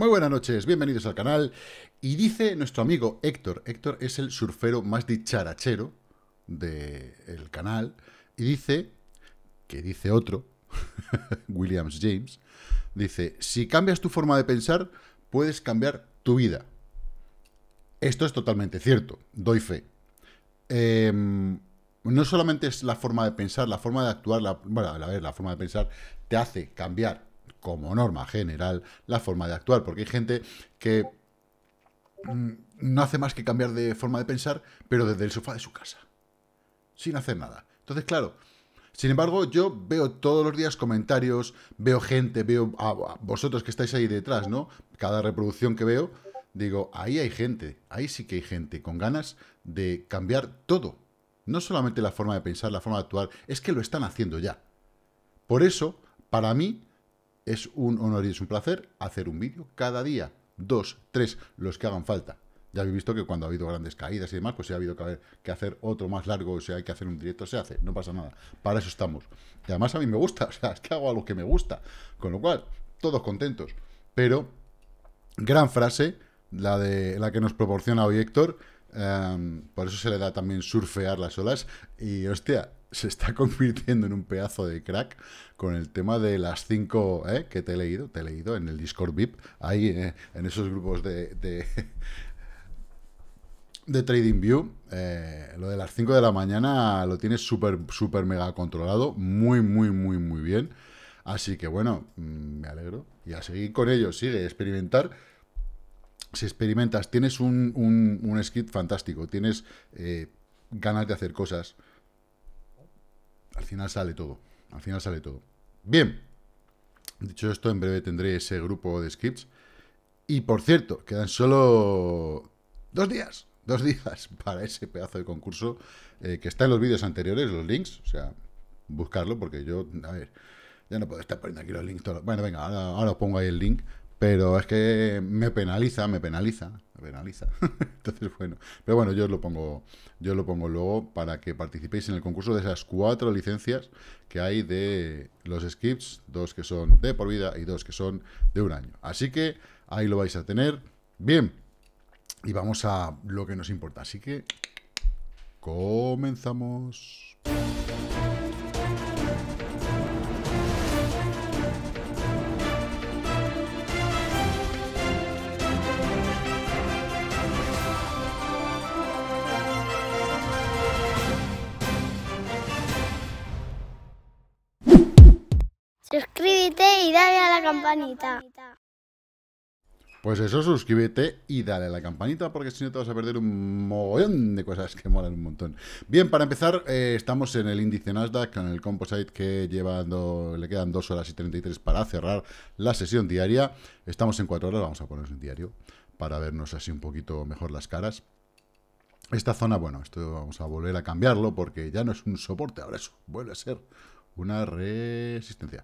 Muy buenas noches, bienvenidos al canal. Y dice nuestro amigo Héctor, Héctor es el surfero más dicharachero del canal, y dice, que dice otro, Williams James, dice, si cambias tu forma de pensar, puedes cambiar tu vida. Esto es totalmente cierto, doy fe. Em, no solamente es la forma de pensar, la forma de actuar, la, bueno, a ver, la forma de pensar te hace cambiar como norma general, la forma de actuar, porque hay gente que mm, no hace más que cambiar de forma de pensar, pero desde el sofá de su casa, sin hacer nada. Entonces, claro, sin embargo, yo veo todos los días comentarios, veo gente, veo a vosotros que estáis ahí detrás, ¿no? Cada reproducción que veo, digo, ahí hay gente, ahí sí que hay gente, con ganas de cambiar todo. No solamente la forma de pensar, la forma de actuar, es que lo están haciendo ya. Por eso, para mí, es un honor y es un placer hacer un vídeo cada día. Dos, tres, los que hagan falta. Ya habéis visto que cuando ha habido grandes caídas y demás, pues si ha habido que, hacer otro más largo, o si hay que hacer un directo, se hace, no pasa nada. Para eso estamos. Y además a mí me gusta, o sea, es que hago algo que me gusta. Con lo cual, todos contentos. Pero, gran frase, la, de, la que nos proporciona hoy Héctor. Em, por eso se le da también surfear las olas. Y hostia, se está convirtiendo en un pedazo de crack con el tema de las 5 ¿eh? que te he leído, te he leído en el Discord VIP, ahí eh, en esos grupos de, de, de view eh, lo de las 5 de la mañana lo tienes súper, súper mega controlado, muy, muy, muy, muy bien. Así que bueno, mm, me alegro. Y a seguir con ello, sigue, experimentar si experimentas, tienes un, un, fantástico, tienes ganas de hacer cosas, al final sale todo. Al final sale todo. Bien. Dicho esto, en breve tendré ese grupo de scripts. Y por cierto, quedan solo dos días. Dos días para ese pedazo de concurso eh, que está en los vídeos anteriores, los links. O sea, buscarlo porque yo, a ver, ya no puedo estar poniendo aquí los links. Bueno, venga, ahora, ahora os pongo ahí el link. Pero es que me penaliza, me penaliza penaliza. Entonces, bueno. Pero bueno, yo os lo pongo, yo os lo pongo luego para que participéis en el concurso de esas cuatro licencias que hay de los skips, dos que son de por vida y dos que son de un año. Así que ahí lo vais a tener. Bien. Y vamos a lo que nos importa. Así que comenzamos. campanita. Pues eso, suscríbete y dale a la campanita porque si no te vas a perder un mogollón de cosas que molan un montón. Bien, para empezar, eh, estamos en el índice Nasdaq, en el Composite que llevando le quedan 2 horas y 33 para cerrar la sesión diaria. Estamos en 4 horas, vamos a ponernos en diario para vernos así un poquito mejor las caras. Esta zona, bueno, esto vamos a volver a cambiarlo porque ya no es un soporte, ahora eso vuelve a ser una resistencia.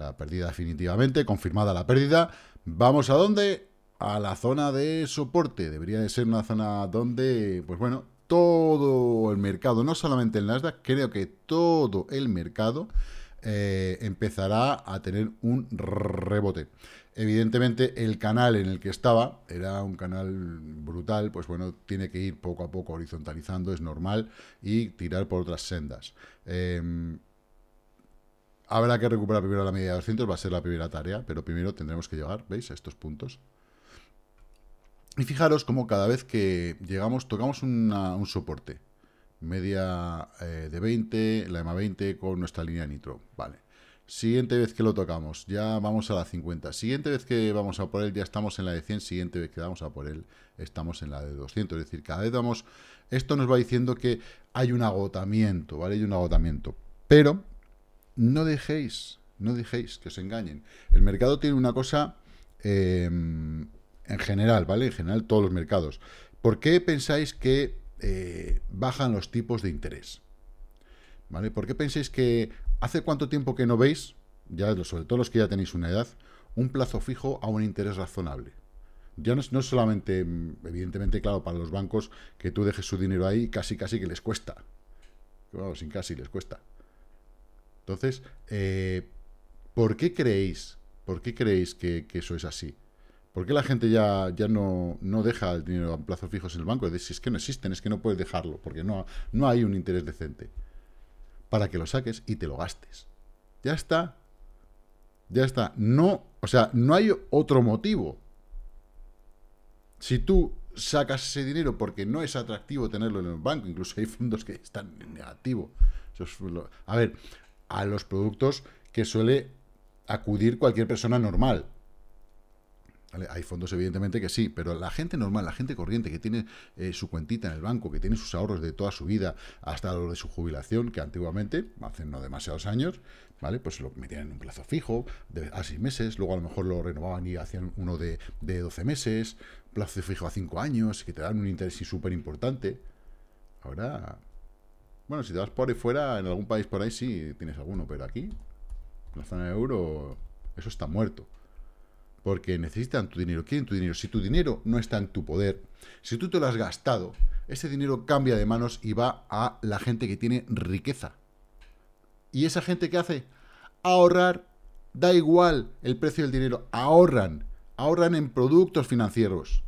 La pérdida definitivamente, confirmada la pérdida. ¿Vamos a dónde? A la zona de soporte. Debería de ser una zona donde, pues bueno, todo el mercado, no solamente el Nasdaq, creo que todo el mercado eh, empezará a tener un rebote. Evidentemente el canal en el que estaba era un canal brutal, pues bueno, tiene que ir poco a poco horizontalizando, es normal, y tirar por otras sendas. Em, Habrá que recuperar primero la media de 200, va a ser la primera tarea, pero primero tendremos que llegar, ¿veis? A estos puntos. Y fijaros cómo cada vez que llegamos, tocamos un soporte. Media eh, de 20, la EMA 20 con nuestra línea nitro. Vale. Siguiente vez que lo tocamos, ya vamos a la 50. Siguiente vez que vamos a por él, ya estamos en la de 100. Siguiente vez que vamos a por él, estamos en la de 200. Es decir, cada vez vamos... Esto nos va diciendo que hay un agotamiento, ¿vale? Hay un agotamiento. Pero no dejéis, no dejéis que os engañen. El mercado tiene una cosa em, en general, ¿vale? En general todos los mercados. ¿Por qué pensáis que eh, bajan los tipos de interés? ¿Vale? ¿Por qué pensáis que hace cuánto tiempo que no veis, ya sobre todo los que ya tenéis una edad, un plazo fijo a un interés razonable? ya no, no, solamente, em, evidentemente, claro, para los bancos que tú dejes su dinero ahí, casi casi que les cuesta. vamos sin casi les cuesta. Entonces, eh, ¿por qué creéis? ¿Por qué creéis que, eso es así? ¿Por qué la gente ya, ya no, deja el dinero a plazos fijos en el banco? Es es que no existen, es que no puedes dejarlo, porque no, no hay un interés decente para que lo saques y te lo gastes. Ya está. Ya está. No, o sea, no hay otro motivo. Si tú sacas ese dinero porque no es atractivo tenerlo en el banco, incluso hay fondos que están en negativo. a ver, a los productos que suele acudir cualquier persona normal. Hay fondos, evidentemente, que sí, pero la gente normal, la gente corriente, que tiene eh, su cuentita en el banco, que tiene sus ahorros de toda su vida, hasta lo de su jubilación, que antiguamente, hace no demasiados años, ¿vale? Pues lo metían en un plazo fijo, de, a seis meses, luego a lo mejor lo renovaban y hacían uno de, de 12 meses, plazo fijo a cinco años, que te dan un interés súper importante. Ahora bueno, si te vas por ahí fuera, en algún país por ahí sí tienes alguno, pero aquí, en la zona de euro, eso está muerto. Porque necesitan tu dinero, quieren tu dinero. Si tu dinero no está en tu poder, si tú te lo has gastado, ese dinero cambia de manos y va a la gente que tiene riqueza. ¿Y esa gente qué hace? Ahorrar. Da igual el precio del dinero. Ahorran. Ahorran en productos financieros.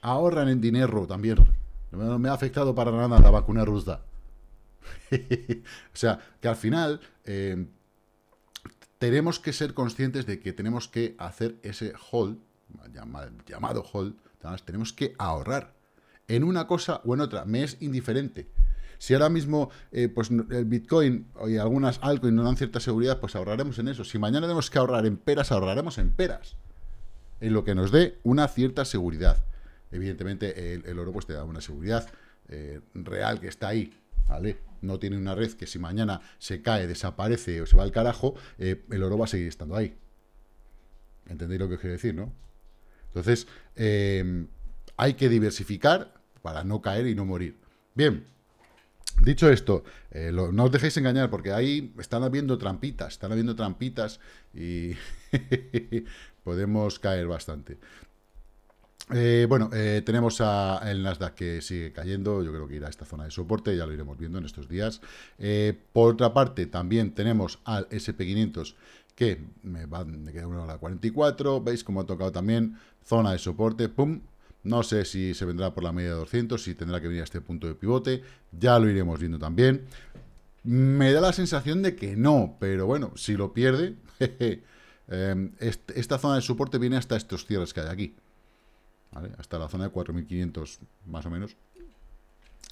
Ahorran en dinero también. No me ha afectado para nada la vacuna rusa. o sea, que al final eh, tenemos que ser conscientes de que tenemos que hacer ese hold, llamado hold, tenemos que ahorrar en una cosa o en otra. Me es indiferente. Si ahora mismo eh, pues el Bitcoin y algunas altcoins no dan cierta seguridad, pues ahorraremos en eso. Si mañana tenemos que ahorrar en peras, ahorraremos en peras. En lo que nos dé una cierta seguridad. Evidentemente, el, oro pues te da una seguridad eh, real que está ahí. ¿vale? No tiene una red que si mañana se cae, desaparece o se va al carajo, eh, el oro va a seguir estando ahí. ¿Entendéis lo que os quiero decir, no? Entonces, eh, hay que diversificar para no caer y no morir. Bien, Dicho esto, eh, no os dejéis engañar porque ahí están habiendo trampitas, están habiendo trampitas y podemos caer bastante. Eh, bueno, eh, tenemos a, el Nasdaq que sigue cayendo, yo creo que irá a esta zona de soporte, ya lo iremos viendo en estos días. Eh, por otra parte, también tenemos al SP500 que me va a queda una hora 44, veis cómo ha tocado también zona de soporte, pum, no sé si se vendrá por la media de 200, si tendrá que venir a este punto de pivote, ya lo iremos viendo también. Me da la sensación de que no, pero bueno, si lo pierde, jeje, em, esta zona de soporte viene hasta estos cierres que hay aquí. Hasta la zona de 4.500 más o menos.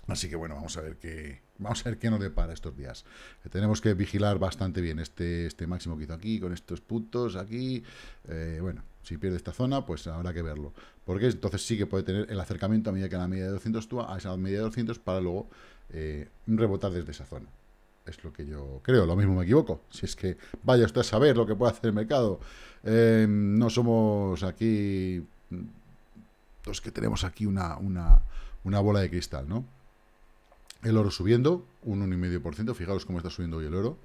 Así que bueno, vamos a ver qué vamos a ver qué nos depara estos días. Eh, tenemos que vigilar bastante bien este, este máximo que hizo aquí, con estos puntos aquí. Eh, bueno, si pierde esta zona, pues habrá que verlo. Porque entonces sí que puede tener el acercamiento a medida que la media de 200 tú a esa media de 200 para luego eh, rebotar desde esa zona. Es lo que yo creo, lo mismo me equivoco. Si es que vaya usted a saber lo que puede hacer el mercado. no somos aquí entonces que tenemos aquí una, bola de cristal, ¿no? El oro subiendo, un 1,5%. Fijaros cómo está subiendo hoy el oro.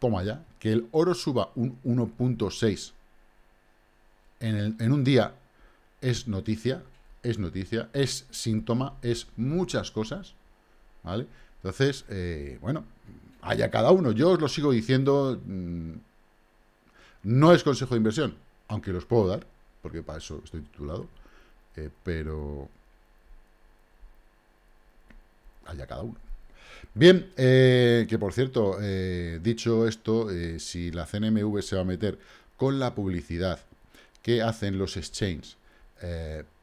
Toma ya. Que el oro suba un 1.6 en, un día es noticia, es noticia, es síntoma, es muchas cosas, ¿vale? Entonces, eh, bueno, haya cada uno. Yo os lo sigo diciendo, mm, no es consejo de inversión, aunque los puedo dar, porque para eso estoy titulado. Eh, pero allá cada uno. Bien, eh, que por cierto, eh, dicho esto, si la CNMV se va a meter con la publicidad que hacen los exchanges,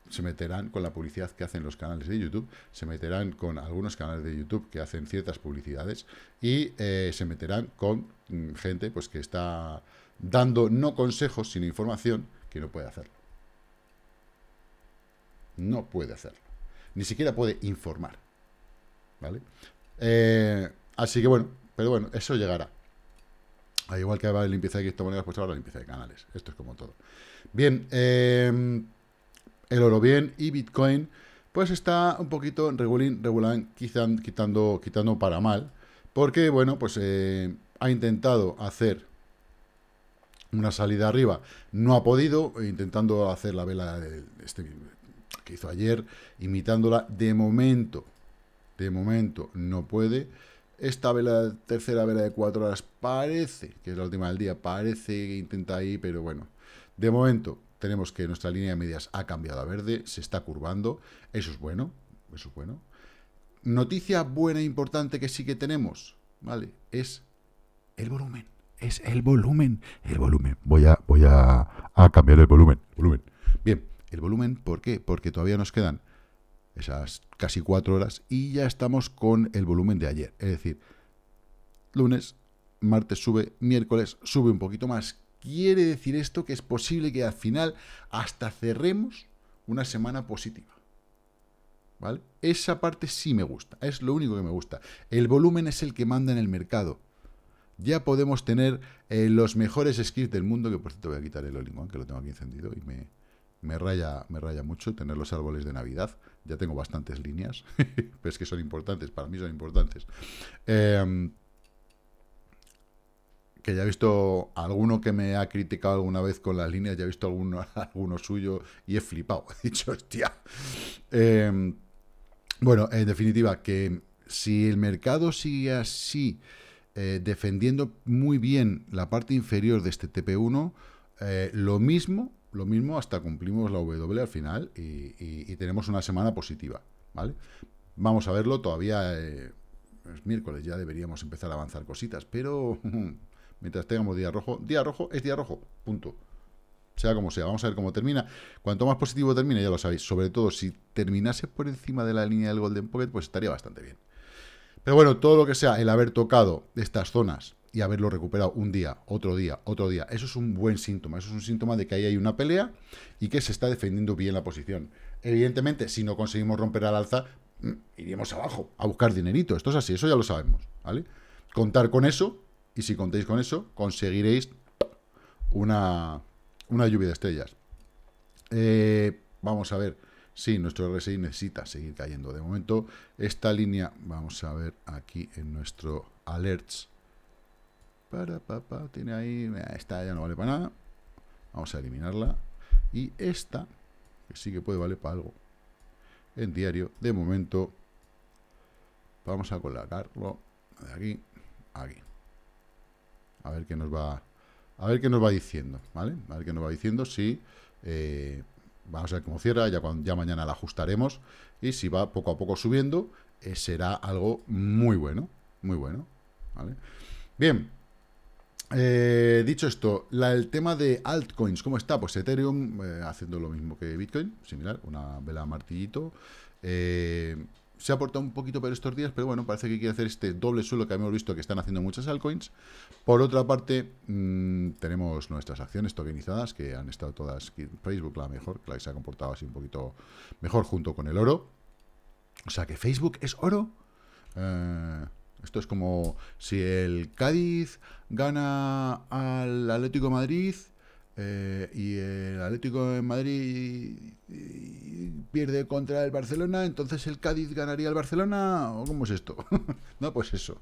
se meterán con la publicidad que hacen los canales de YouTube, se meterán con algunos canales de YouTube que hacen ciertas publicidades y se meterán con mm, gente pues, que está dando no consejos, sino información que no puede hacerlo. No puede hacerlo. Ni siquiera puede informar. ¿Vale? Eh, así que bueno, pero bueno, eso llegará. Al igual que va la limpieza de criptomonedas, pues ahora la limpieza de canales. Esto es como todo. Bien, eh, el oro bien y Bitcoin, pues está un poquito regulín, regulán, quizá quitando, quitando para mal. Porque, bueno, pues eh, ha intentado hacer una salida arriba. No ha podido, intentando hacer la vela, de este, que hizo ayer imitándola, de momento, de momento no puede. Esta vela, tercera vela de cuatro horas parece, que es la última del día, parece que intenta ahí, pero bueno. De momento tenemos que nuestra línea de medias ha cambiado a verde, se está curvando, eso es bueno, eso es bueno. Noticia buena e importante que sí que tenemos, ¿vale? Es el volumen, es el volumen, el volumen. Voy a, voy a, a cambiar el volumen, volumen. Bien, el volumen. ¿Por qué? Porque todavía nos quedan esas casi cuatro horas y ya estamos con el volumen de ayer. Es decir, lunes, martes sube, miércoles sube un poquito más. Quiere decir esto que es posible que al final hasta cerremos una semana positiva. ¿Vale? Esa parte sí me gusta, es lo único que me gusta. El volumen es el que manda en el mercado. Ya podemos tener eh, los mejores scripts del mundo, que por cierto voy a quitar el Olingo, que lo tengo aquí encendido y me, me raya, me raya mucho tener los árboles de Navidad. Ya tengo bastantes líneas, pero es que son importantes, para mí son importantes. Em, que ya he visto alguno que me ha criticado alguna vez con las líneas, ya he visto alguno, alguno suyo y he flipado. He dicho, hostia. Em, bueno, en definitiva, que si el mercado sigue así, eh, defendiendo muy bien la parte inferior de este TP1, eh, lo mismo lo mismo hasta cumplimos la W al final y, tenemos una semana positiva, ¿vale? Vamos a verlo, todavía eh, es miércoles, ya deberíamos empezar a avanzar cositas, pero mientras tengamos día rojo, día rojo es día rojo, punto. Sea como sea, vamos a ver cómo termina. Cuanto más positivo termine, ya lo sabéis, sobre todo si terminase por encima de la línea del Golden Pocket, pues estaría bastante bien. Pero bueno, todo lo que sea el haber tocado estas zonas y haberlo recuperado un día, otro día, otro día. Eso es un buen síntoma, eso es un síntoma de que ahí hay una pelea y que se está defendiendo bien la posición. Evidentemente, si no conseguimos romper al alza, mm, ...iríamos abajo a buscar dinerito. Esto es así, eso ya lo sabemos, ¿vale? Contar con eso, y si contéis con eso, conseguiréis una, una lluvia de estrellas. Eh, vamos a ver. Sí, nuestro RSI necesita seguir cayendo. De momento, esta línea, vamos a ver aquí en nuestro alerts, para, papá tiene ahí... Esta ya no vale para nada. Vamos a eliminarla. Y esta, que sí que puede valer para algo. En diario, de momento, vamos a colgarlo de aquí a aquí. A ver qué nos va... A ver qué nos va diciendo, A ver qué nos va diciendo si... Eh, vamos a ver cómo cierra, ya, cuando, ya mañana la ajustaremos. Y si va poco a poco subiendo, eh, será algo muy bueno, muy bueno. Bien, eh, dicho esto, el tema de altcoins, ¿cómo está? Pues Ethereum eh, haciendo lo mismo que Bitcoin, similar, una vela martillito. Eh, se ha portado un poquito pero estos días, pero bueno, parece que quiere hacer este doble suelo que habíamos visto que están haciendo muchas altcoins. Por otra parte, mm, tenemos nuestras acciones tokenizadas, que han estado todas, Facebook la mejor, que se ha comportado así un poquito mejor junto con el oro. O sea que Facebook es oro. Esto es como si el Cádiz gana al Atlético Madrid eh, y el Atlético de Madrid pierde contra el Barcelona, entonces el Cádiz ganaría al Barcelona, o cómo es esto? no, pues eso,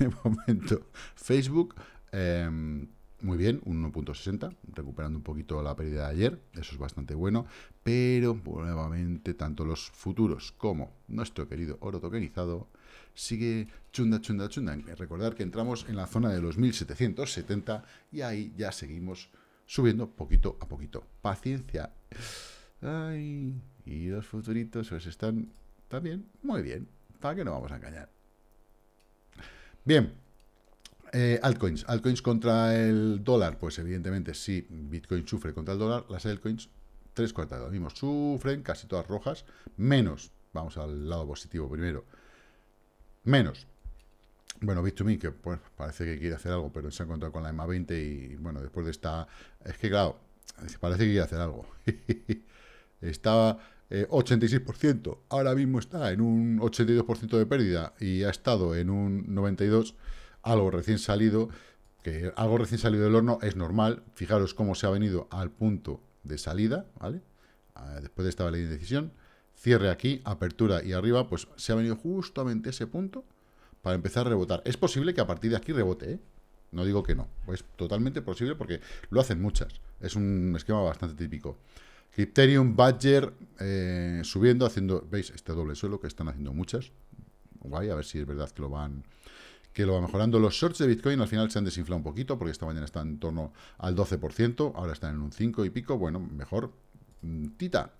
de momento. Facebook, em, muy bien, 1.60, recuperando un poquito la pérdida de ayer, eso es bastante bueno, pero nuevamente tanto los futuros como nuestro querido oro tokenizado sigue chunda, chunda, chunda. Recordar que entramos en la zona de los 1770 y ahí ya seguimos subiendo poquito a poquito. Paciencia. y los futuritos pues están también muy bien. ¿Para que no vamos a engañar? Bien. Eh, altcoins. Altcoins contra el dólar. Pues evidentemente si Bitcoin sufre contra el dólar, las altcoins tres cuartas de lo mismo. Sufren casi todas rojas, menos, vamos al lado positivo primero, Menos. Bueno, visto 2 me que pues, parece que quiere hacer algo, pero se ha encontrado con la EMA 20 y bueno, después de esta... Es que claro, parece que quiere hacer algo. Estaba 86%, eh, ahora mismo está en un 82% de pérdida y ha estado en un 92%, algo recién salido, que algo recién salido del horno es normal. Fijaros cómo se ha venido al punto de salida, ¿vale? Ah, después de esta ley de decisión cierre aquí, apertura y arriba, pues se ha venido justamente ese punto para empezar a rebotar. Es posible que a partir de aquí rebote, ¿eh? No digo que no, es totalmente posible porque lo hacen muchas. Es un esquema bastante típico. Crypterium, Badger, eh, subiendo, haciendo, veis, este doble suelo que están haciendo muchas. Guay, a ver si es verdad que lo van que lo va mejorando. Los shorts de Bitcoin al final se han desinflado un poquito, porque esta mañana están en torno al 12%, ahora están en un 5 y pico, bueno, mejor. Mm, tita,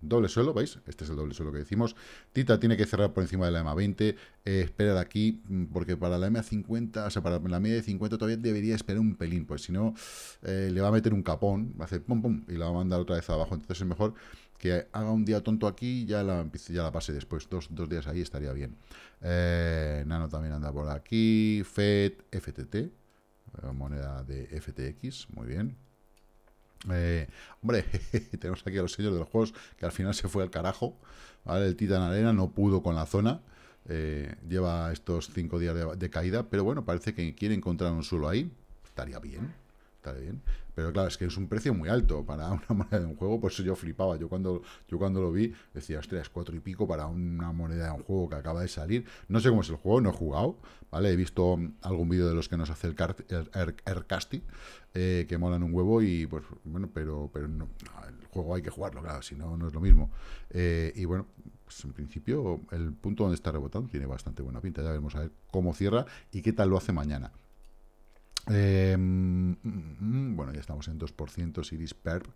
doble suelo, ¿veis? Este es el doble suelo que decimos. Tita tiene que cerrar por encima de la MA20, eh, espera esperar aquí, mm, porque para la m 50 o sea, para la media de 50 todavía debería esperar un pelín, pues si no, eh, le va a meter un capón, va a hacer pum pum y la va a mandar otra vez abajo, entonces es mejor que haga un día tonto aquí y ya la, ya la pase después, dos, días ahí estaría bien. Eh, Nano también anda por aquí, FED, FTT, moneda de FTX, muy bien. Eh, hombre, tenemos aquí a los señores de los juegos que al final se fue al carajo. ¿vale? El Titan Arena no pudo con la zona. Eh, lleva estos cinco días de, caída, pero bueno, parece que quiere encontrar un suelo ahí. Estaría bien. Estaría bien. Pero claro, es que es un precio muy alto para una moneda de un juego, pues eso yo flipaba. Yo cuando, yo cuando lo vi decía, ostras, cuatro y pico para una moneda de un juego que acaba de salir. No sé cómo es el juego, no he jugado, ¿vale? He visto algún vídeo de los que nos hace el, casting, eh, que molan un huevo y pues, bueno, pero, pero no, el juego hay que jugarlo, claro, si no, no es lo mismo. Eh, y bueno, pues en principio el punto donde está rebotando tiene bastante buena pinta. Ya veremos a ver cómo cierra y qué tal lo hace mañana. Eh, mm, mm, mm, bueno, ya estamos en 2% Y Disperp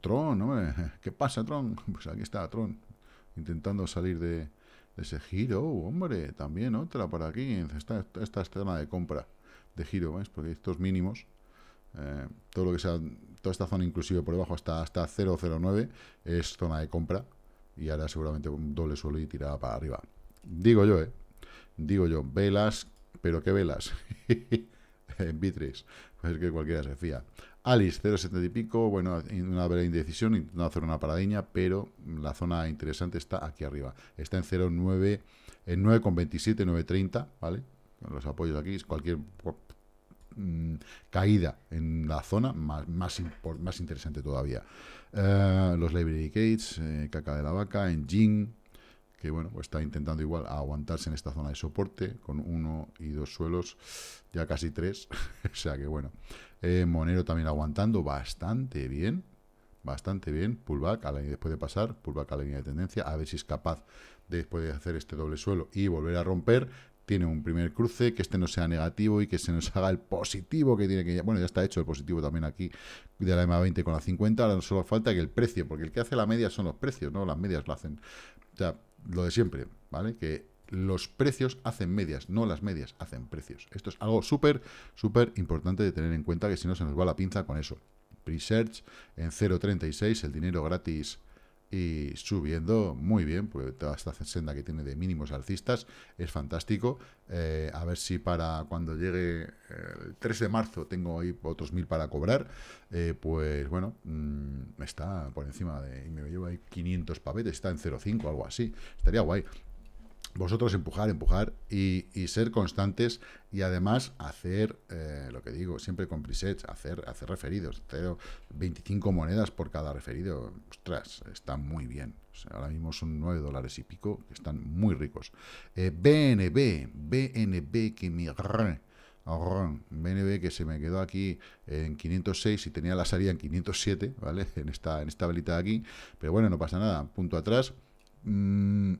Tron, ¿qué pasa, Tron? Pues aquí está Tron, intentando salir de, ese giro, hombre, también otra para aquí, esta, esta zona de compra de giro, ¿veis? Porque estos mínimos, eh, todo lo que sea, toda esta zona inclusive por debajo hasta, hasta 0,09 es zona de compra y ahora seguramente un doble suelo y tirada para arriba. Digo yo, ¿eh? Digo yo, velas, pero ¿qué velas? en 3 pues es que cualquiera se fía. Alice, 0,70 y pico, bueno, una breve indecisión, intentando hacer una paradiña, pero la zona interesante está aquí arriba. Está en 0,9, en 9,27, 9,30, ¿vale? Los apoyos aquí, cualquier mm, caída en la zona, más, más, interesante todavía. Eh, los Library Gates, eh, caca de la vaca, en que bueno, pues está intentando igual aguantarse en esta zona de soporte con uno y dos suelos, ya casi tres, o sea que bueno, eh, Monero también aguantando bastante bien, bastante bien, pullback a la línea después de pasar, pullback a la línea de tendencia, a ver si es capaz de después de hacer este doble suelo y volver a romper, tiene un primer cruce, que este no sea negativo y que se nos haga el positivo que tiene que... Bueno, ya está hecho el positivo también aquí de la m 20 con la 50, ahora solo falta que el precio, porque el que hace la media son los precios, ¿no? Las medias la hacen. O sea, lo de siempre, ¿vale? Que los precios hacen medias, no las medias hacen precios. Esto es algo súper, súper importante de tener en cuenta, que si no se nos va la pinza con eso. search en 0.36, el dinero gratis y subiendo muy bien, pues toda esta senda que tiene de mínimos alcistas es fantástico. Eh, a ver si para cuando llegue eh, el 3 de marzo tengo ahí otros mil para cobrar, eh, pues bueno, mm, está por encima de, me llevo ahí 500 pavetes, está en 0,5 algo así, estaría guay vosotros empujar, empujar y, ser constantes y además hacer, eh, lo que digo, siempre con presets, hacer, hacer referidos. 25 monedas por cada referido. Ostras, está muy bien. ahora mismo son 9 dólares y pico, que están muy ricos. Eh, BNB, BNB que me... BNB que se me quedó aquí en 506 y tenía la salida en 507, ¿vale? En esta, en esta velita de aquí. Pero bueno, no pasa nada. Punto atrás. Mm,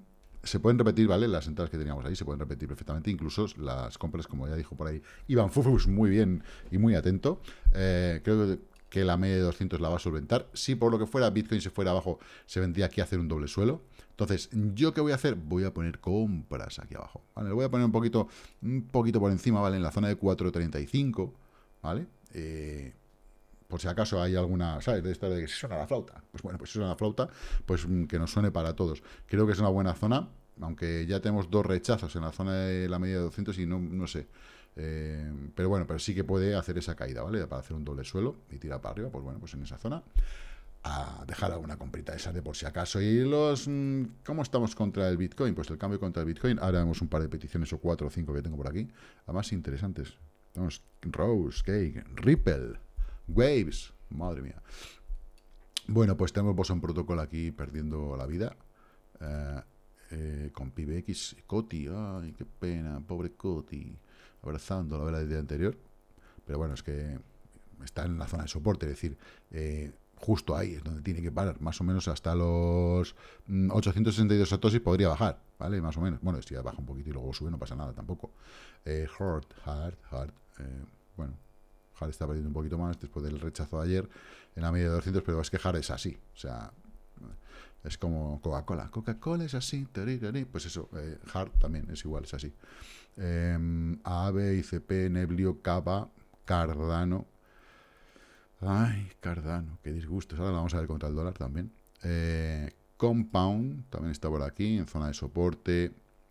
se pueden repetir, ¿vale? Las entradas que teníamos ahí se pueden repetir perfectamente, incluso las compras, como ya dijo por ahí Iván Fufus, muy bien y muy atento. Eh, creo que la media de 200 la va a solventar. Si por lo que fuera Bitcoin se fuera abajo, se vendría aquí a hacer un doble suelo. Entonces, ¿yo qué voy a hacer? Voy a poner compras aquí abajo, ¿vale? voy a poner un poquito, un poquito por encima, ¿vale? En la zona de 4.35, ¿vale? Eh, por si acaso hay alguna, ¿sabes? De esta de que si suena la flauta. Pues bueno, pues si suena la flauta, pues mm, que nos suene para todos. Creo que es una buena zona, aunque ya tenemos dos rechazos en la zona de la media de 200 y no, sé. Eh, pero bueno, pero sí que puede hacer esa caída, ¿vale? Para hacer un doble suelo y tirar para arriba, pues bueno, pues en esa zona. A dejar alguna comprita esa de por si acaso. Y los. Mm, ¿Cómo estamos contra el Bitcoin? Pues el cambio contra el Bitcoin. Ahora vemos un par de peticiones o cuatro o cinco que tengo por aquí. Además, interesantes. Tenemos Rose, Cake, Ripple. Waves, madre mía. Bueno, pues tenemos un protocolo aquí perdiendo la vida. Eh, eh, con PBX, Coti, ay, qué pena, pobre Coti. Abrazando la vela del día anterior. Pero bueno, es que está en la zona de soporte, es decir, eh, justo ahí es donde tiene que parar, más o menos hasta los 862 mm, satosis podría bajar, ¿vale? Más o menos. Bueno, si ya baja un poquito y luego sube, no pasa nada tampoco. hard, hard, hard. bueno, está perdiendo un poquito más después del rechazo de ayer en la media de 200, pero es que hard es así, o sea, es como Coca-Cola. Coca-Cola es así, tari, tari. pues eso, hard eh, también es igual, es así. Eh, em, ICP, Neblio, Cava, Cardano. Ay, Cardano, qué disgusto Ahora vamos a ver contra el dólar también. Eh, Compound también está por aquí, en zona de soporte.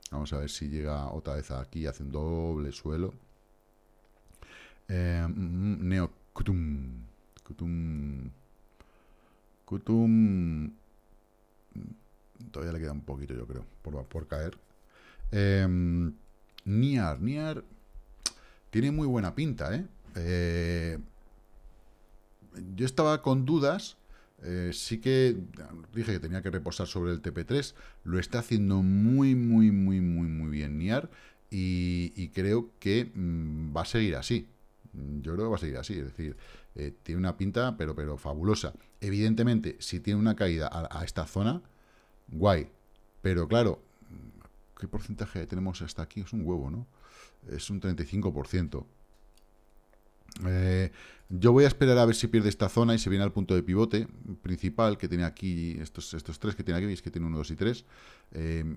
Vamos a ver si llega otra vez aquí, hace un doble suelo. Eh, mm, mm, neo Kutum. Kutum. Kutum. Todavía le queda un poquito, yo creo, por, caer. Eh, Niar. Niar tiene muy buena pinta, ¿eh? yo estaba con dudas. sí que dije que tenía que reposar sobre el TP3. Lo está haciendo muy, muy, muy, muy, muy bien Niar. Y, creo que mm, va a seguir así. Mm, yo creo que va a seguir así, es decir, eh, tiene una pinta, pero, pero fabulosa. Evidentemente, si tiene una caída a, esta zona, guay. Pero claro, mm, ¿qué porcentaje tenemos hasta aquí? Es un huevo, ¿no? Es un 35%. Eh, yo voy a esperar a ver si pierde esta zona y se viene al punto de pivote principal que tiene aquí, estos, estos tres que tiene aquí, veis que tiene uno, dos y tres. Eh,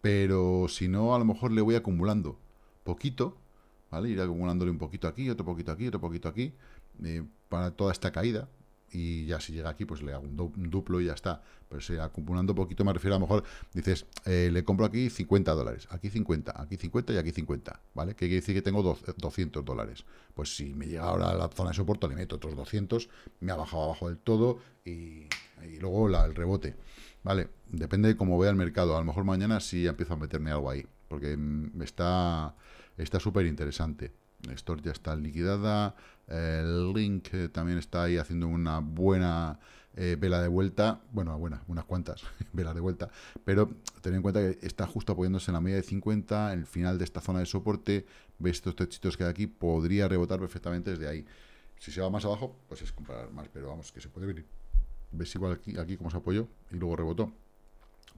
pero si no, a lo mejor le voy acumulando poquito ¿vale? Ir acumulándole un poquito aquí, otro poquito aquí, otro poquito aquí, eh, para toda esta caída, y ya si llega aquí, pues le hago un, duplo y ya está. Pero si acumulando poquito me refiero a lo mejor, dices, eh, le compro aquí 50 dólares, aquí 50, aquí 50 y aquí 50, ¿vale? Que quiere decir que tengo 200 dólares. Pues si me llega ahora a la zona de soporte, le meto otros 200, me ha bajado abajo del todo y, luego el rebote, ¿vale? Depende de cómo vea el mercado. A lo mejor mañana sí empiezo a meterme algo ahí, porque mm, me está está súper interesante. Store ya está liquidada, el Link eh, también está ahí haciendo una buena eh, vela de vuelta, bueno, buena, unas cuantas velas de vuelta, pero ten en cuenta que está justo apoyándose en la media de 50, el final de esta zona de soporte, ves estos techitos que hay aquí, podría rebotar perfectamente desde ahí. Si se va más abajo, pues es comprar más, pero vamos, que se puede venir. ¿Ves igual aquí, aquí como se apoyó y luego rebotó?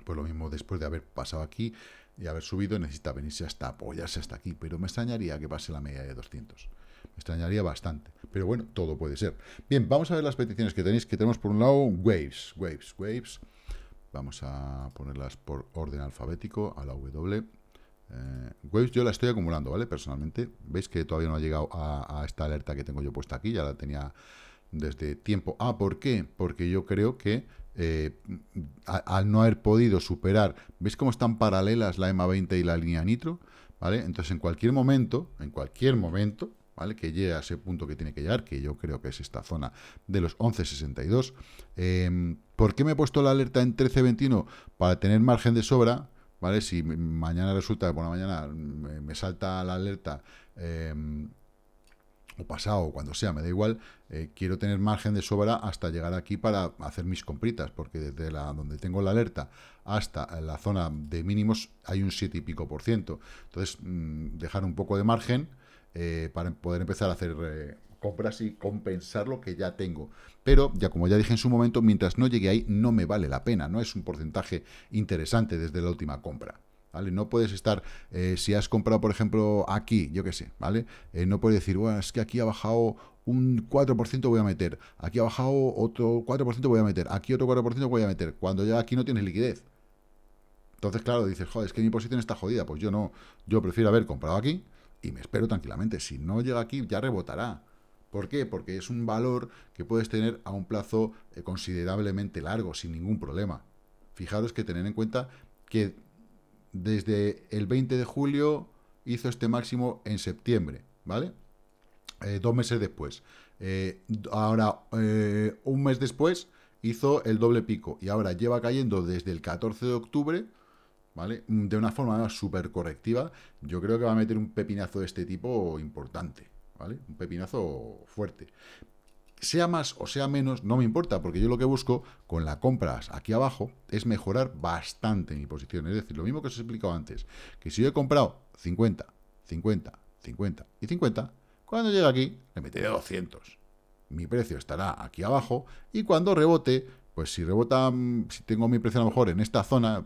Pues lo mismo después de haber pasado aquí, y haber subido, necesita venirse hasta apoyarse hasta aquí, pero me extrañaría que pase la media de 200. Me extrañaría bastante, pero bueno, todo puede ser. Bien, vamos a ver las peticiones que tenéis, que tenemos por un lado Waves, Waves, Waves. Vamos a ponerlas por orden alfabético a la W. Eh, waves yo la estoy acumulando, ¿vale? Personalmente, veis que todavía no ha llegado a esta alerta que tengo yo puesta aquí, ya la tenía desde tiempo. A, ah, ¿por qué? Porque yo creo que eh, al no haber podido superar, ¿veis cómo están paralelas la EMA 20 y la línea nitro? ¿Vale? Entonces, en cualquier momento, en cualquier momento, ¿vale? Que llegue a ese punto que tiene que llegar, que yo creo que es esta zona de los 11.62. Em, ¿Por qué me he puesto la alerta en 13.21? Para tener margen de sobra, ¿vale? Si mañana resulta que por la mañana me salta la alerta... Eh, o pasado, o cuando sea, me da igual, eh, quiero tener margen de sobra hasta llegar aquí para hacer mis compritas, porque desde la, donde tengo la alerta hasta la zona de mínimos hay un 7 y pico por ciento. Entonces, mm, dejar un poco de margen eh, para poder empezar a hacer eh, compras y compensar lo que ya tengo. Pero, ya como ya dije en su momento, mientras no llegue ahí, no me vale la pena, no es un porcentaje interesante desde la última compra. ¿Vale? No puedes estar, eh, si has comprado, por ejemplo, aquí, yo qué sé, ¿vale? Eh, no puedes decir, bueno, es que aquí ha bajado un 4% voy a meter, aquí ha bajado otro 4% voy a meter, aquí otro 4% voy a meter, cuando ya aquí no tienes liquidez. Entonces, claro, dices, joder, es que mi posición está jodida, pues yo no, yo prefiero haber comprado aquí y me espero tranquilamente, si no llega aquí ya rebotará. ¿Por qué? Porque es un valor que puedes tener a un plazo eh, considerablemente largo, sin ningún problema. Fijaros que tener en cuenta que desde el 20 de julio hizo este máximo en septiembre, ¿vale? Eh, dos meses después. Eh, ahora, eh, un mes después, hizo el doble pico y ahora lleva cayendo desde el 14 de octubre, ¿vale? Mm, de una forma súper correctiva. Yo creo que va a meter un pepinazo de este tipo importante, ¿vale? Un pepinazo fuerte. Sea más o sea menos, no me importa, porque yo lo que busco con las compras aquí abajo es mejorar bastante mi posición. Es decir, lo mismo que os he explicado antes, que si yo he comprado 50, 50, 50 y 50, cuando llegue aquí le meteré 200. Mi precio estará aquí abajo y cuando rebote, pues si rebota, mm, si tengo mi precio a lo mejor en esta zona,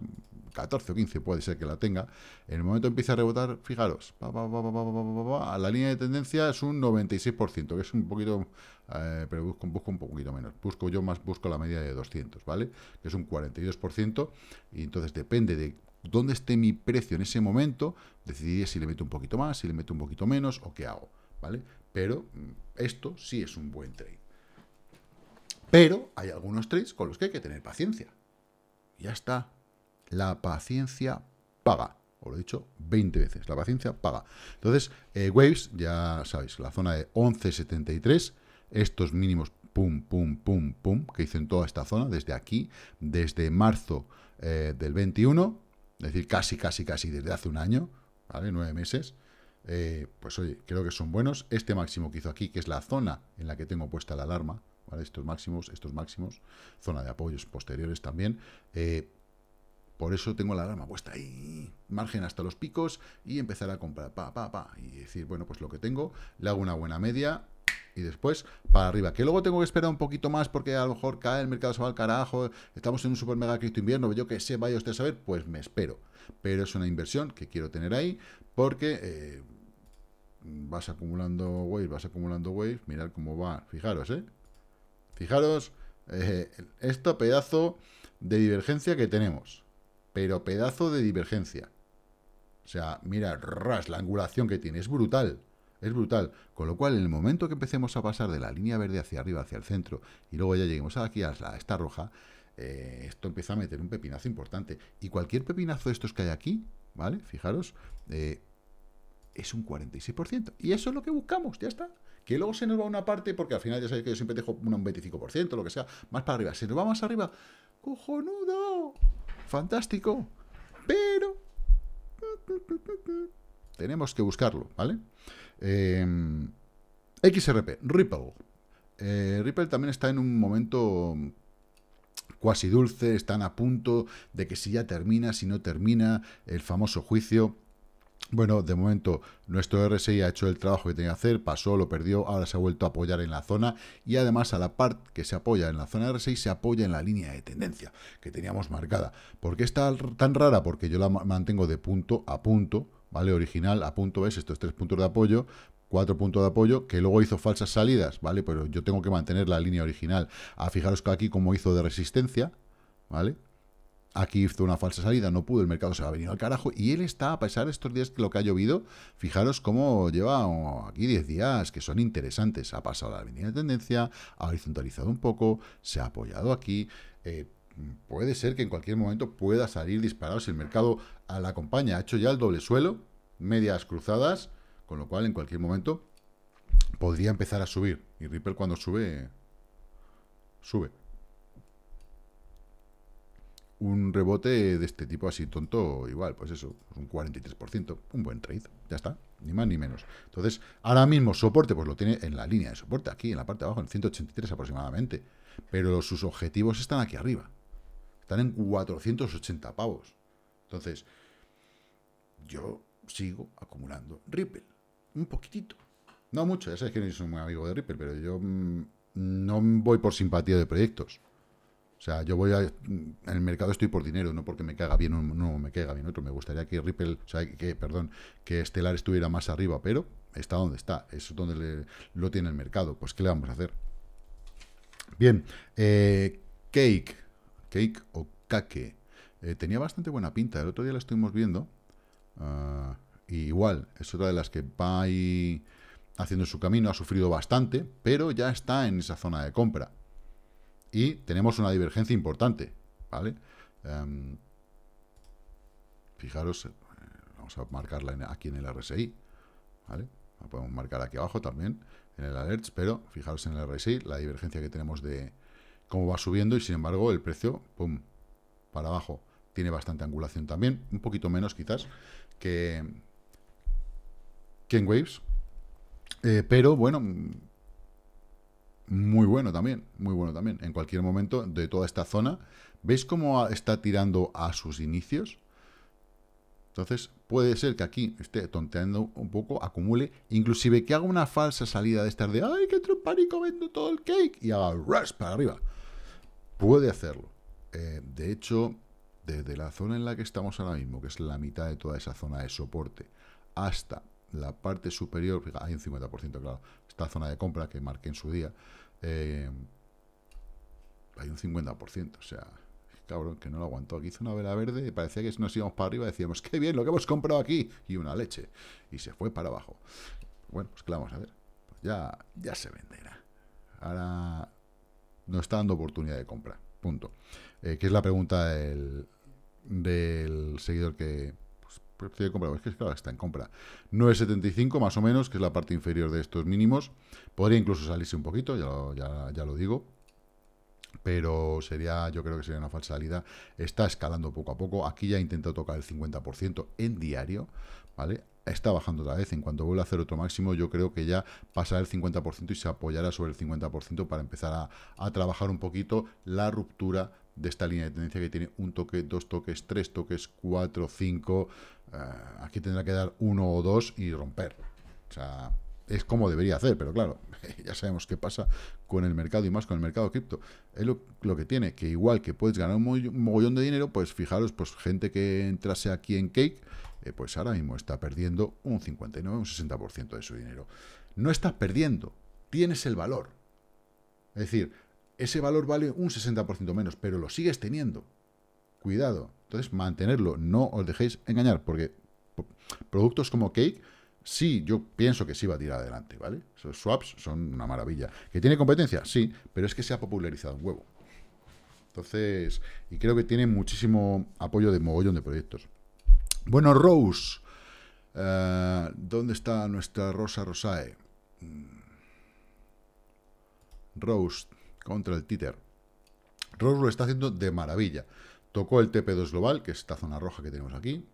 14 o 15 puede ser que la tenga, en el momento empieza a rebotar, fijaros, a la línea de tendencia es un 96%, que es un poquito, eh, pero busco, un poquito menos, busco yo más, busco la media de 200, ¿vale? Que es un 42%, y entonces depende de dónde esté mi precio en ese momento, decidiré si le meto un poquito más, si le meto un poquito menos, o qué hago, ¿vale? Pero mm, esto sí es un buen trade. Pero hay algunos trades con los que hay que tener paciencia. ya está, la paciencia paga. Os lo he dicho 20 veces. La paciencia paga. Entonces, eh, Waves, ya sabéis, la zona de 11.73. Estos mínimos, pum, pum, pum, pum, que hizo en toda esta zona, desde aquí, desde marzo eh, del 21. Es decir, casi, casi, casi desde hace un año. ¿Vale? Nueve meses. Eh, pues oye, creo que son buenos. Este máximo que hizo aquí, que es la zona en la que tengo puesta la alarma, ¿vale? Estos máximos, estos máximos, zona de apoyos posteriores también, por eso tengo la alarma puesta ahí, margen hasta los picos y empezar a comprar, pa, pa, pa, y decir, bueno, pues lo que tengo, le hago una buena media y después para arriba, que luego tengo que esperar un poquito más porque a lo mejor cae el mercado se va al carajo, estamos en un super mega cripto invierno, yo que sé, vaya usted a saber, pues me espero. Pero es una inversión que quiero tener ahí porque... Eh, vas acumulando waves, vas acumulando waves, mirad cómo va, fijaros, ¿eh? Fijaros eh, este pedazo de divergencia que tenemos. Pero pedazo de divergencia. O sea, mira, ras, la angulación que tiene. Es brutal. Es brutal. Con lo cual, en el momento que empecemos a pasar de la línea verde hacia arriba, hacia el centro, y luego ya lleguemos aquí a esta roja, eh, esto empieza a meter un pepinazo importante. Y cualquier pepinazo de estos que hay aquí, ¿vale? Fijaros, eh, es un 46%. Y eso es lo que buscamos, ya está. Que luego se nos va una parte, porque al final ya sabéis que yo siempre dejo un 25%, lo que sea, más para arriba. Se nos va más arriba. ¡Cojonudo! fantástico, pero tenemos que buscarlo, ¿vale? Eh, XRP, Ripple. Eh, Ripple también está en un momento cuasi dulce, están a punto de que si ya termina, si no termina, el famoso juicio. Bueno, de momento nuestro RSI ha hecho el trabajo que tenía que hacer, pasó, lo perdió, ahora se ha vuelto a apoyar en la zona y además a la parte que se apoya en la zona RSI se apoya en la línea de tendencia que teníamos marcada. ¿Por qué está tan rara? Porque yo la mantengo de punto a punto, ¿vale? Original a punto es estos tres puntos de apoyo, cuatro puntos de apoyo, que luego hizo falsas salidas, ¿vale? Pero yo tengo que mantener la línea original. A fijaros que aquí como hizo de resistencia, ¿vale? Aquí hizo una falsa salida, no pudo, el mercado se a venir al carajo y él está, a pesar de estos días que lo que ha llovido, fijaros cómo lleva oh, aquí 10 días que son interesantes. Ha pasado la avenida de tendencia, ha horizontalizado un poco, se ha apoyado aquí. Eh, puede ser que en cualquier momento pueda salir disparado si el mercado a la acompaña. Ha hecho ya el doble suelo, medias cruzadas, con lo cual en cualquier momento podría empezar a subir. Y Ripple cuando sube, sube un rebote de este tipo así tonto, igual, pues eso, un 43%, un buen trade, ya está, ni más ni menos. Entonces, ahora mismo soporte, pues lo tiene en la línea de soporte, aquí en la parte de abajo, en 183 aproximadamente, pero sus objetivos están aquí arriba, están en 480 pavos. Entonces, yo sigo acumulando Ripple, un poquitito, no mucho, ya sabes que no soy muy amigo de Ripple, pero yo mm, no voy por simpatía de proyectos. O sea, yo voy a... Mm, en el mercado estoy por dinero, no porque me caga bien uno, me caiga bien otro. Me gustaría que Ripple, o sea, que, perdón, que Estelar estuviera más arriba, pero está donde está. Eso es donde lo tiene el mercado. Pues, ¿qué le vamos a hacer? Bien, eh, Cake, Cake o Cake. Eh, tenía bastante buena pinta. El otro día la estuvimos viendo. Ah, igual, es otra de las que va ahí haciendo su camino. Ha sufrido bastante, pero ya está en esa zona de compra y tenemos una divergencia importante, ¿vale? Em, fijaros, eh, vamos a marcarla aquí en el RSI, ¿vale? La podemos marcar aquí abajo también, en el alerts, pero fijaros en el RSI, la divergencia que tenemos de cómo va subiendo y sin embargo el precio, pum, para abajo. Tiene bastante angulación también, un poquito menos quizás que, que en Waves, eh, pero bueno, muy bueno también, muy bueno también. En cualquier momento de toda esta zona, ¿veis cómo está tirando a sus inicios? Entonces puede ser que aquí esté tonteando un poco, acumule, inclusive que haga una falsa salida de estas de ¡ay, que entro vendo todo el cake! y haga rush para arriba. Puede hacerlo. Eh, de hecho, desde la zona en la que estamos ahora mismo, que es la mitad de toda esa zona de soporte, hasta la parte superior, hay un 50%, claro, esta zona de compra que marqué en su día, eh, hay un 50%, o sea, cabrón, que no lo aguantó. Aquí hizo una vela verde, y parecía que si nos íbamos para arriba, decíamos, qué bien, lo que hemos comprado aquí, y una leche. Y se fue para abajo. Bueno, pues que vamos a ver. Pues ya, ya se venderá. Ahora no está dando oportunidad de compra. Punto. Eh, que es la pregunta del seguidor que, pues, compra, es que está en compra. 9,75 más o menos, que es la parte inferior de estos mínimos. Podría incluso salirse un poquito, ya lo, digo. Pero sería, yo creo que sería una falsa salida. Está escalando poco a poco. Aquí ya intentó tocar el 50% en diario, ¿vale? está bajando otra vez. En cuanto vuelva a hacer otro máximo, yo creo que ya pasará el 50% y se apoyará sobre el 50% para empezar a, a, trabajar un poquito la ruptura de esta línea de tendencia que tiene un toque, dos toques, tres toques, cuatro, cinco. Eh, aquí tendrá que dar uno o dos y romper. O sea, es como debería hacer, pero claro, ya sabemos qué pasa con el mercado y más con el mercado cripto. Es lo, que tiene, que igual que puedes ganar un, mogollón de dinero, pues fijaros, pues gente que entrase aquí en Cake, eh, pues ahora mismo está perdiendo un 59, un 60% de su dinero. No estás perdiendo, tienes el valor. Es decir, ese valor vale un 60% menos, pero lo sigues teniendo. Cuidado. Entonces, mantenerlo, no os dejéis engañar, porque productos como Cake, sí, yo pienso que sí va a tirar adelante, ¿vale? Esos swaps son una maravilla. ¿Que tiene competencia? Sí, pero es que se ha popularizado un huevo. Entonces, y creo que tiene muchísimo apoyo de mogollón de proyectos. Bueno, Rose. Eh, ¿Dónde está nuestra Rosa Rosae? Mm. Rose contra el títer. Rose lo está haciendo de maravilla. Tocó el TP2 global, que es esta zona roja que tenemos aquí.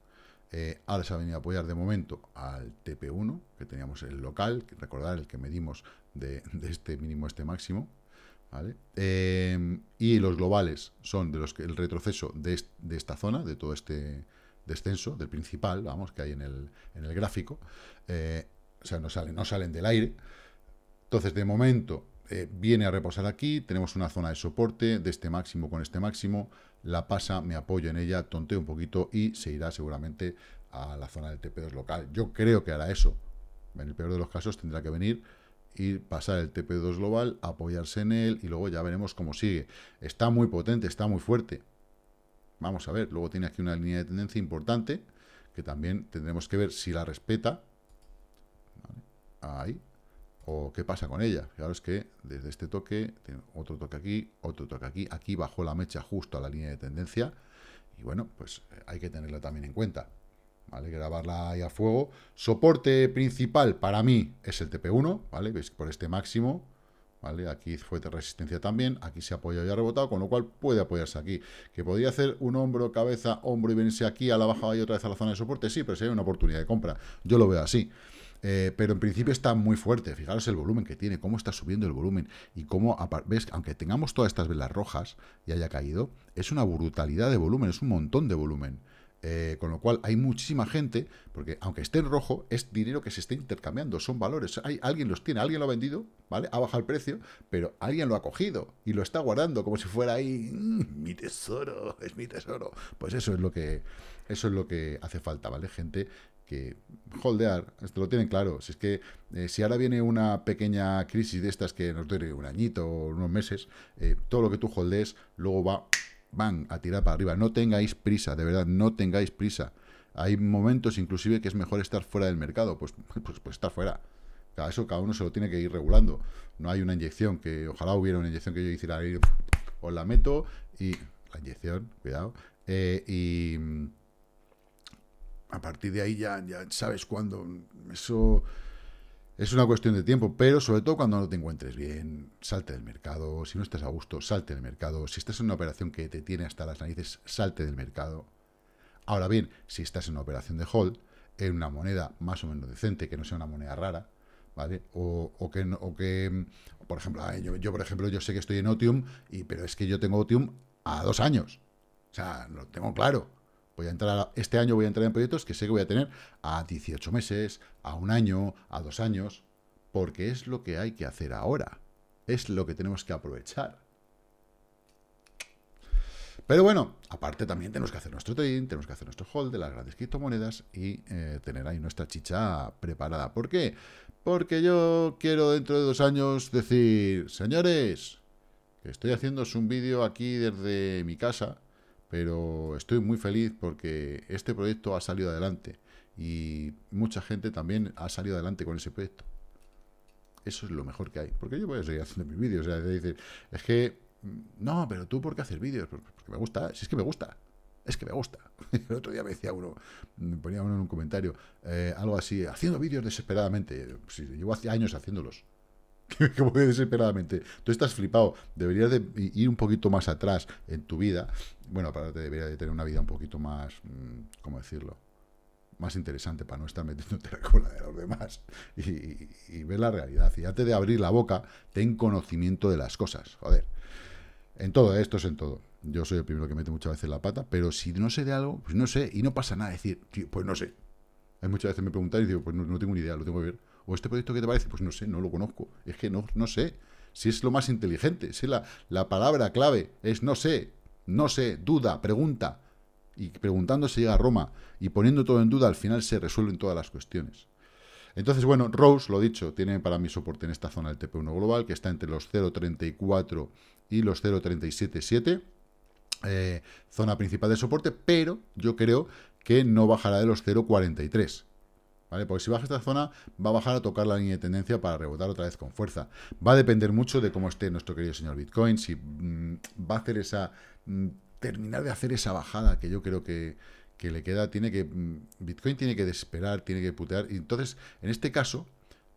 Eh, ahora se ha venido a apoyar de momento al TP1, que teníamos el local, recordar el que medimos de, este mínimo a este máximo. Eh, y los globales son de los que el retroceso de, esta zona, de todo este descenso, del principal, vamos, que hay en el, gráfico. Eh, o sea, no no salen del aire. Entonces, de momento, eh, viene a reposar aquí, tenemos una zona de soporte de este máximo con este máximo, la pasa, me apoyo en ella, tonteo un poquito y se irá seguramente a la zona del TP2 local. Yo creo que hará eso. En el peor de los casos tendrá que venir y pasar el TP2 global, apoyarse en él y luego ya veremos cómo sigue. Está muy potente, está muy fuerte. Vamos a ver, luego tiene aquí una línea de tendencia importante que también tendremos que ver si la respeta. ahí o qué pasa con ella. es que desde este toque, otro toque aquí, otro toque aquí, aquí bajó la mecha justo a la línea de tendencia, y bueno, pues eh, hay que tenerla también en cuenta, ¿vale? Grabarla ahí a fuego. Soporte principal para mí es el TP1, ¿vale? Veis por este máximo, ¿vale? Aquí fue de resistencia también, aquí se apoyó y ha rebotado, con lo cual puede apoyarse aquí. ¿Que podría hacer un hombro, cabeza, hombro y venirse aquí a la bajada y otra vez a la zona de soporte? Sí, pero sería una oportunidad de compra. Yo lo veo así. Eh, pero en principio está muy fuerte. Fijaros el volumen que tiene, cómo está subiendo el volumen y cómo, ves, aunque tengamos todas estas velas rojas y haya caído, es una brutalidad de volumen, es un montón de volumen. Eh, con lo cual hay muchísima gente, porque aunque esté en rojo, es dinero que se está intercambiando, son valores. Hay, alguien los tiene, alguien lo ha vendido, ¿vale? Ha bajado el precio, pero alguien lo ha cogido y lo está guardando como si fuera ahí mm, mi tesoro, es mi tesoro. Pues eso es lo que eso es lo que hace falta, ¿vale? Gente que holdear, esto lo tienen claro, si es que eh, si ahora viene una pequeña crisis de estas que nos dure un añito o unos meses, eh, todo lo que tú holdees luego va, van a tirar para arriba. No tengáis prisa, de verdad, no tengáis prisa. Hay momentos inclusive que es mejor estar fuera del mercado, pues, pues, pues estar fuera. eso cada uno se lo tiene que ir regulando. No hay una inyección que, ojalá hubiera una inyección que yo hiciera, ahí, os la meto y la inyección, cuidado, eh, y a partir de ahí ya, ya sabes cuándo. Eso es una cuestión de tiempo, pero sobre todo cuando no te encuentres bien, salte del mercado. Si no estás a gusto, salte del mercado. Si estás en una operación que te tiene hasta las narices, salte del mercado. Ahora bien, si estás en una operación de hold, en una moneda más o menos decente, que no sea una moneda rara, ¿vale? O, que, o que, por ejemplo, yo, yo, por ejemplo, yo sé que estoy en Otium, y, pero es que yo tengo Otium a dos años. O sea, lo tengo claro. Voy a entrar este año voy a entrar en proyectos que sé que voy a tener a 18 meses, a un año, a dos años, porque es lo que hay que hacer ahora. Es lo que tenemos que aprovechar. Pero bueno, aparte también tenemos que hacer nuestro trading, tenemos que hacer nuestro hold de las grandes criptomonedas y eh, tener ahí nuestra chicha preparada. ¿Por qué? Porque yo quiero dentro de dos años decir, señores, que estoy haciendo un vídeo aquí desde mi casa, pero estoy muy feliz porque este proyecto ha salido adelante y mucha gente también ha salido adelante con ese proyecto. Eso es lo mejor que hay, porque yo voy a seguir haciendo mis vídeos. es que, mm, no, pero tú, ¿por qué haces vídeos? Porque me gusta, si es que me gusta, es que me gusta. El otro día me decía uno, me ponía uno en un comentario, eh, algo así, haciendo vídeos desesperadamente. llevo años haciéndolos. que voy desesperadamente. Tú estás flipado. Deberías de ir un poquito más atrás en tu vida. Bueno, para te debería de tener una vida un poquito más, mm, ¿cómo decirlo? Más interesante para no estar metiéndote la cola de los demás y, ver la realidad. Y antes de abrir la boca, ten conocimiento de las cosas. Joder. En todo, esto es en todo. Yo soy el primero que mete muchas veces la pata, pero si no sé de algo, pues no sé, y no pasa nada. Decir, pues no sé. Hay muchas veces me preguntan y digo, pues no tengo ni idea, lo tengo que ver. ¿O este proyecto qué te parece? Pues no sé, no lo conozco. Es que no, no sé. Si es lo más inteligente, si la, la palabra clave es no sé, no sé, duda, pregunta. Y preguntando se llega a Roma y poniendo todo en duda, al final se resuelven todas las cuestiones. Entonces, bueno, Rose, lo dicho, tiene para mí soporte en esta zona del TP1 global, que está entre los 0.34 y los 0.377, eh, zona principal de soporte, pero yo creo que no bajará de los 0.43. ¿Vale? Porque si baja esta zona, va a bajar a tocar la línea de tendencia para rebotar otra vez con fuerza. Va a depender mucho de cómo esté nuestro querido señor Bitcoin, si mm, va a hacer esa... Mm, terminar de hacer esa bajada que yo creo que, le queda. Tiene que... Mm, Bitcoin tiene que desesperar, tiene que putear. entonces, en este caso,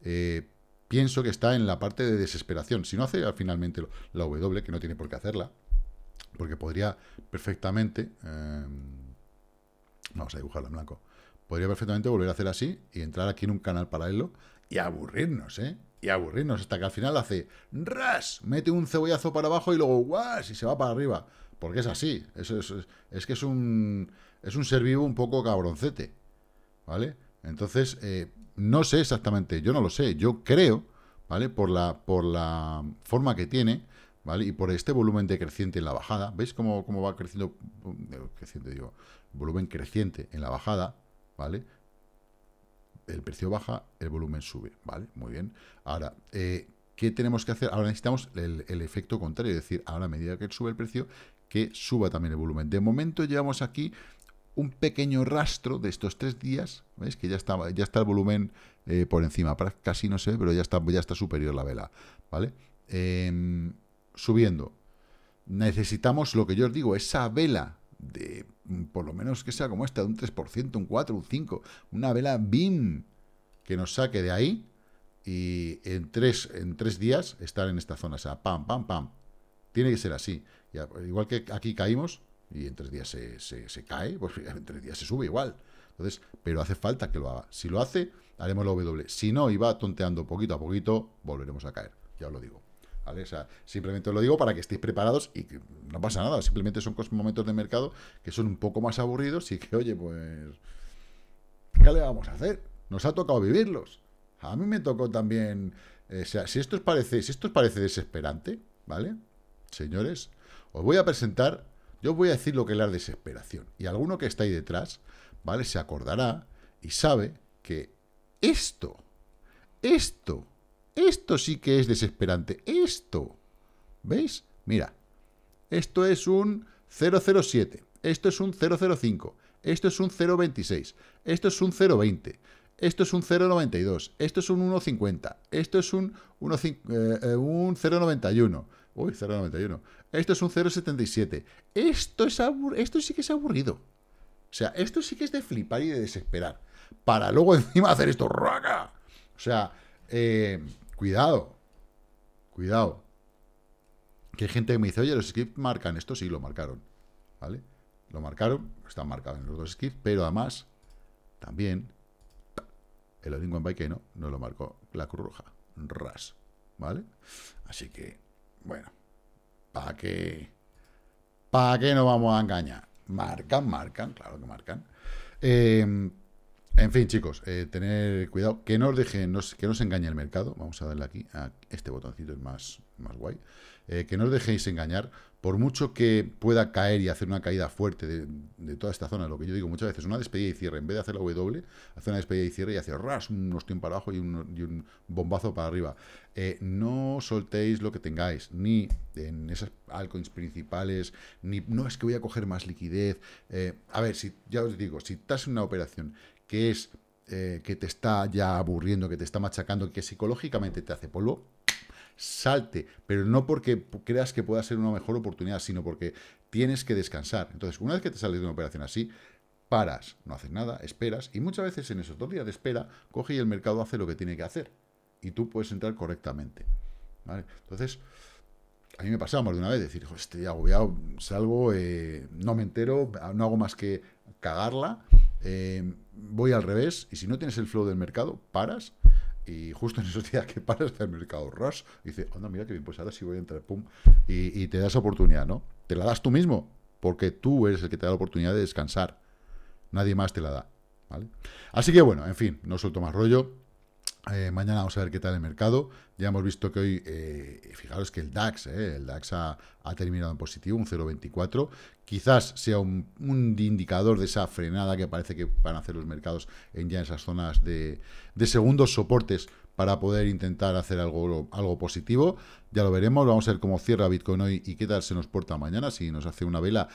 eh, pienso que está en la parte de desesperación. Si no hace finalmente la W, que no tiene por qué hacerla, porque podría perfectamente... Em, vamos a dibujarla en blanco podría perfectamente volver a hacer así y entrar aquí en un canal paralelo y aburrirnos, ¿eh? Y aburrirnos hasta que al final hace ras, mete un cebollazo para abajo y luego guas y se va para arriba. Porque es así, es, que es un, es un ser vivo un poco cabroncete, ¿vale? Entonces, eh, no sé exactamente, yo no lo sé, yo creo, ¿vale? Por la, por la forma que tiene, ¿vale? Y por este volumen decreciente en la bajada, ¿veis cómo, cómo va creciendo, eh, creciente digo, volumen creciente en la bajada, ¿vale? El precio baja, el volumen sube, ¿vale? Muy bien. Ahora, eh, ¿qué tenemos que hacer? Ahora necesitamos el, efecto contrario, es decir, ahora a medida que sube el precio, que suba también el volumen. De momento llevamos aquí un pequeño rastro de estos tres días, ¿veis? Que ya está, ya está el volumen eh, por encima, casi no sé, pero ya está, ya está superior la vela, ¿vale? Em, subiendo. Necesitamos, lo que yo os digo, esa vela de mm, por lo menos que sea como esta, de un 3%, un 4, un 5, una vela BIM que nos saque de ahí y en tres, en tres días estar en esta zona, o sea, pam, pam, pam. Tiene que ser así. igual que aquí caímos y en tres días se, se, cae, pues en tres días se sube igual. Entonces, pero hace falta que lo haga. Si lo hace, haremos la W. Si no, y va tonteando poquito a poquito, volveremos a caer. Ya os lo digo simplemente os lo digo para que estéis preparados y que no pasa nada, simplemente son momentos de mercado que son un poco más aburridos y que, oye, pues, ¿qué le vamos a hacer? Nos ha tocado vivirlos. A mí me tocó también, eh, si esto os parece, si esto os parece desesperante, ¿vale? Señores, os voy a presentar, yo os voy a decir lo que es la desesperación. Y alguno que está ahí detrás, ¿vale? Se acordará y sabe que esto, esto esto sí que es desesperante. Esto. ¿Veis? Mira. Esto es un 007. Esto es un 005. Esto es un 026. Esto es un 020. Esto es un 092. Esto es un 150. Esto es un, eh, eh, un 091. Uy, 091. Esto es un 077. Esto, es esto sí que es aburrido. O sea, esto sí que es de flipar y de desesperar. Para luego encima hacer esto. ¡Raca! O sea, eh, cuidado, cuidado. Que hay gente que me dice, oye, los scripts marcan esto, sí, lo marcaron, ¿vale? Lo marcaron, están marcados en los dos scripts, pero además, también, el Bike no, no lo marcó la Cruz Roja, ras, ¿vale? Así que, bueno, ¿para qué? ¿Para qué no vamos a engañar? Marcan, marcan, claro que marcan. Eh, en fin, chicos, eh, tener cuidado, que no os deje, que no os engañe el mercado, vamos a darle aquí, a este botoncito es más, más guay, eh, que no os dejéis engañar, por mucho que pueda caer y hacer una caída fuerte de, toda esta zona, lo que yo digo muchas veces, una despedida y cierre, en vez de hacer la W, hace una despedida y cierre y hacer ras, un ostión para abajo y un, bombazo para arriba. Eh, no soltéis lo que tengáis, ni en esas altcoins principales, ni no es que voy a coger más liquidez. a ver, si ya os digo, si estás en una operación que es eh, que te está ya aburriendo, que te está machacando, que psicológicamente te hace polvo, salte, pero no porque creas que pueda ser una mejor oportunidad, sino porque tienes que descansar. Entonces, una vez que te sales de una operación así, paras, no haces nada, esperas, y muchas veces en esos dos días de espera, coge y el mercado hace lo que tiene que hacer, y tú puedes entrar correctamente. Entonces, a mí me pasaba más de una vez, decir, estoy agobiado, salgo, eh, no me entero, no hago más que cagarla, eh, voy al revés, y si no tienes el flow del mercado, paras, y justo en esos días que paras el mercado rush, dice, anda, mira que bien, pues ahora sí voy a entrar, pum, y, y te das oportunidad, ¿no? Te la das tú mismo, porque tú eres el que te da la oportunidad de descansar, nadie más te la da, ¿vale? Así que bueno, en fin, no suelto más rollo, eh, mañana vamos a ver qué tal el mercado. Ya hemos visto que hoy, eh, fijaros que el DAX, eh, el DAX ha, terminado en positivo, un 0,24. Quizás sea un, indicador de esa frenada que parece que van a hacer los mercados en ya esas zonas de, segundos soportes para poder intentar hacer algo, algo positivo. Ya lo veremos, vamos a ver cómo cierra Bitcoin hoy y qué tal se nos porta mañana, si nos hace una vela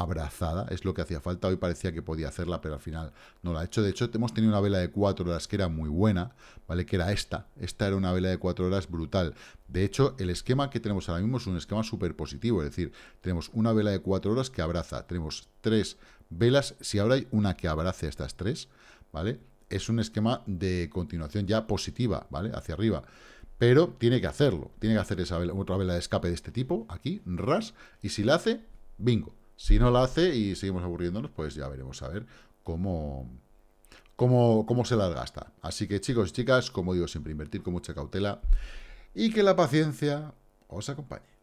abrazada, es lo que hacía falta, hoy parecía que podía hacerla, pero al final no la ha hecho, de hecho hemos tenido una vela de 4 horas que era muy buena, ¿vale? Que era esta, esta era una vela de 4 horas brutal, de hecho el esquema que tenemos ahora mismo es un esquema súper positivo, es decir, tenemos una vela de 4 horas que abraza, tenemos tres velas, si ahora hay una que abrace estas tres, ¿vale? Es un esquema de continuación ya positiva, ¿vale? Hacia arriba pero tiene que hacerlo. Tiene que hacer esa otra vela de escape de este tipo, aquí, ras, y si la hace, bingo. Si no la hace y seguimos aburriéndonos, pues ya veremos a ver cómo, cómo, cómo se las gasta. Así que chicos y chicas, como digo siempre, invertir con mucha cautela y que la paciencia os acompañe.